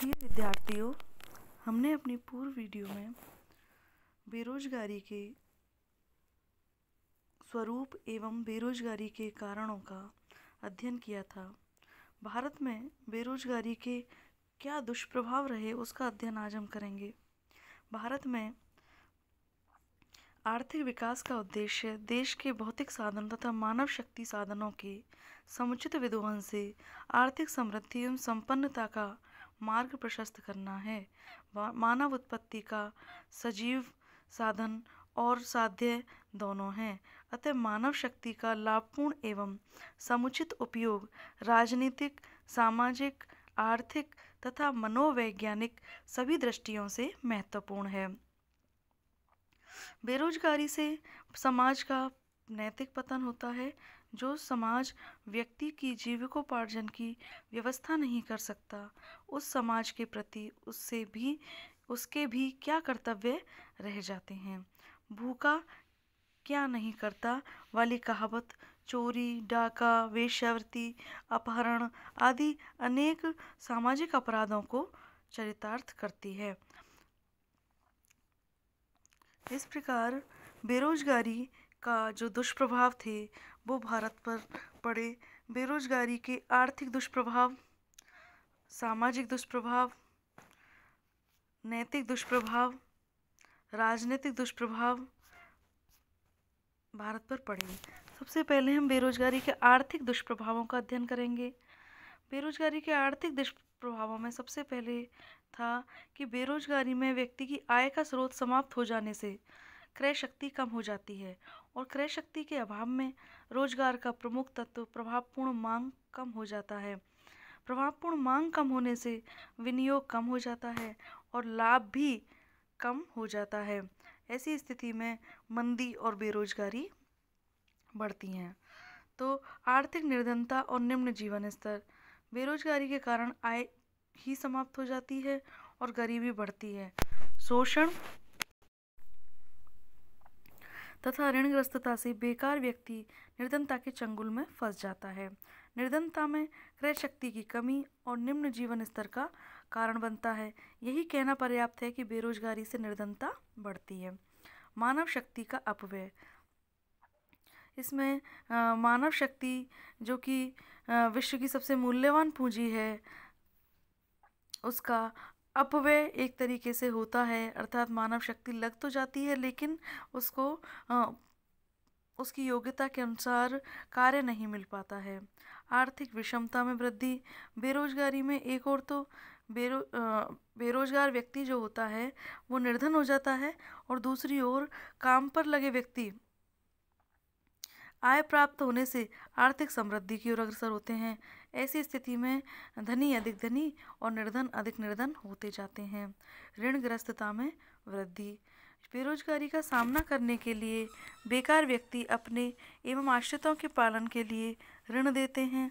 प्रिय विद्यार्थियों हमने अपनी पूर्व वीडियो में बेरोजगारी के स्वरूप एवं बेरोजगारी के कारणों का अध्ययन किया था भारत में बेरोजगारी के क्या दुष्प्रभाव रहे उसका अध्ययन आज हम करेंगे भारत में आर्थिक विकास का उद्देश्य देश के भौतिक साधन तथा मानव शक्ति साधनों के समुचित विद्वान से आर्थिक समृद्धि एवं संपन्नता का मार्ग प्रशस्त करना है मानव उत्पत्ति का सजीव साधन और साध्य दोनों हैं अतः मानव शक्ति का लाभपूर्ण एवं समुचित उपयोग राजनीतिक सामाजिक आर्थिक तथा मनोवैज्ञानिक सभी दृष्टियों से महत्वपूर्ण है बेरोजगारी से समाज का नैतिक पतन होता है जो समाज व्यक्ति की जीविकोपार्जन की व्यवस्था नहीं कर सकता उस समाज के प्रति उससे भी उसके भी क्या कर्तव्य रह जाते हैं भूखा क्या नहीं करता वाली कहावत चोरी डाका वेश्यावृत्ति अपहरण आदि अनेक सामाजिक अपराधों को चरितार्थ करती है इस प्रकार बेरोजगारी का जो दुष्प्रभाव थे वो भारत पर पड़े बेरोजगारी के आर्थिक दुष्प्रभाव सामाजिक दुष्प्रभाव नैतिक दुष्प्रभाव राजनीतिक दुष्प्रभाव भारत पर पड़ेंगे सबसे पहले हम बेरोजगारी के आर्थिक दुष्प्रभावों का अध्ययन करेंगे बेरोजगारी के आर्थिक दुष्प्रभावों में सबसे पहले था कि बेरोजगारी में व्यक्ति की आय का स्रोत समाप्त हो जाने से क्रय शक्ति कम हो जाती है और क्रय शक्ति के अभाव में रोजगार का प्रमुख तत्व प्रभावपूर्ण मांग कम हो जाता है प्रभावपूर्ण मांग कम होने से विनियोग कम हो जाता है और लाभ भी कम हो जाता है ऐसी स्थिति में मंदी और बेरोजगारी बढ़ती हैं तो आर्थिक निर्धनता और निम्न जीवन स्तर बेरोजगारी के कारण आय ही समाप्त हो जाती है और गरीबी बढ़ती है शोषण तथा ऋणग्रस्तता से बेकार व्यक्ति निर्धनता के चंगुल में फंस जाता है निर्धनता में क्रय शक्ति की कमी और निम्न जीवन स्तर का कारण बनता है यही कहना पर्याप्त है कि बेरोजगारी से निर्धनता बढ़ती है मानव शक्ति का अपव्यय इसमें आ, मानव शक्ति जो कि विश्व की सबसे मूल्यवान पूंजी है उसका अपव्यय एक तरीके से होता है अर्थात मानव शक्ति लग तो जाती है लेकिन उसको उसकी योग्यता के अनुसार कार्य नहीं मिल पाता है आर्थिक विषमता में वृद्धि बेरोजगारी में एक और तो बेरो बेरोजगार व्यक्ति जो होता है वो निर्धन हो जाता है और दूसरी ओर काम पर लगे व्यक्ति आय प्राप्त होने से आर्थिक समृद्धि की ओर अग्रसर होते हैं ऐसी स्थिति में धनी अधिक धनी और निर्धन अधिक निर्धन होते जाते हैं ऋणग्रस्तता में वृद्धि बेरोजगारी का सामना करने के लिए बेकार व्यक्ति अपने एवं आश्रितों के पालन के लिए ऋण देते हैं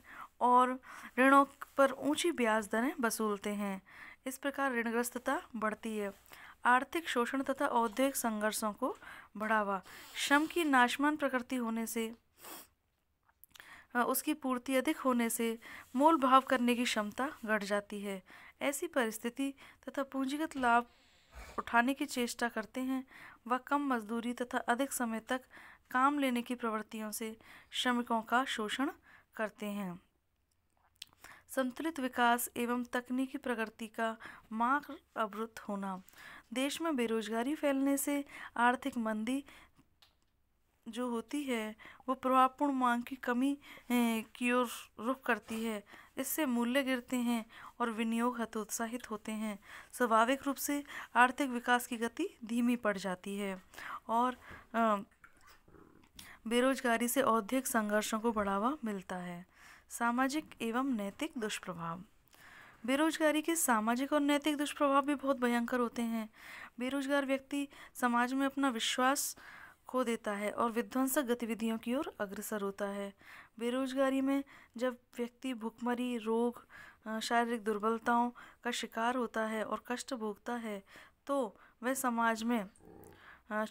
और ऋणों पर ऊंची ब्याज दरें वसूलते हैं इस प्रकार ऋणग्रस्तता बढ़ती है आर्थिक शोषण तथा औद्योगिक संघर्षों को बढ़ावा श्रम की नाशमान प्रकृति होने से हाँ, उसकी पूर्ति अधिक होने से मोल भाव करने की क्षमता घट जाती है ऐसी परिस्थिति तथा पूंजीगत लाभ उठाने की चेष्टा करते हैं व कम मजदूरी तथा अधिक समय तक काम लेने की प्रवृत्तियों से श्रमिकों का शोषण करते हैं संतुलित विकास एवं तकनीकी प्रगति का मार्ग अवरुद्ध होना देश में बेरोजगारी फैलने से आर्थिक मंदी जो होती है वो प्रभावपूर्ण मांग की कमी की ओर रुख करती है इससे मूल्य गिरते हैं और विनियोग हतोत्साहित होते हैं स्वाभाविक रूप से आर्थिक विकास की गति धीमी पड़ जाती है और बेरोजगारी से औद्योगिक संघर्षों को बढ़ावा मिलता है सामाजिक एवं नैतिक दुष्प्रभाव बेरोजगारी के सामाजिक और नैतिक दुष्प्रभाव भी बहुत भयंकर होते हैं बेरोजगार व्यक्ति समाज में अपना विश्वास खो देता है और विध्वंसक गतिविधियों की ओर अग्रसर होता है बेरोजगारी में जब व्यक्ति भुखमरी रोग शारीरिक दुर्बलताओं का शिकार होता है और कष्ट भोगता है तो वह समाज में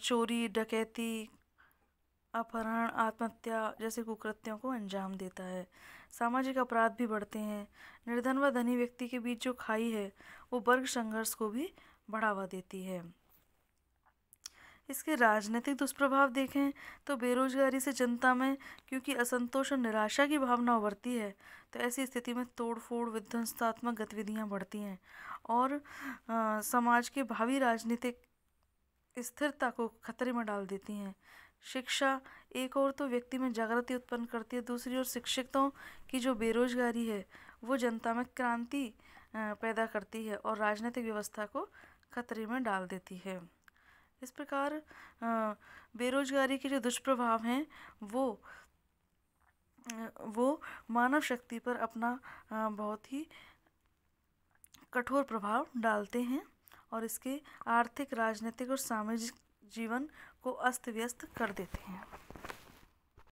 चोरी डकैती अपहरण आत्महत्या जैसे कुकृत्यों को अंजाम देता है सामाजिक अपराध भी बढ़ते हैं निर्धन व धनी व्यक्ति के बीच जो खाई है वो वर्ग संघर्ष को भी बढ़ावा देती है इसके राजनीतिक दुष्प्रभाव देखें तो बेरोजगारी से जनता में क्योंकि असंतोष और निराशा की भावना उभरती है तो ऐसी स्थिति में तोड़फोड़ विध्वंसात्मक गतिविधियाँ बढ़ती हैं और आ, समाज के भावी राजनीतिक स्थिरता को खतरे में डाल देती हैं शिक्षा एक और तो व्यक्ति में जागृति उत्पन्न करती है दूसरी ओर शिक्षितों की जो बेरोजगारी है वो जनता में क्रांति पैदा करती है और राजनीतिक व्यवस्था को खतरे में डाल देती है इस प्रकार बेरोजगारी के जो दुष्प्रभाव हैं वो वो मानव शक्ति पर अपना बहुत ही कठोर प्रभाव डालते हैं और इसके आर्थिक राजनीतिक और सामाजिक जीवन को अस्त व्यस्त कर देते हैं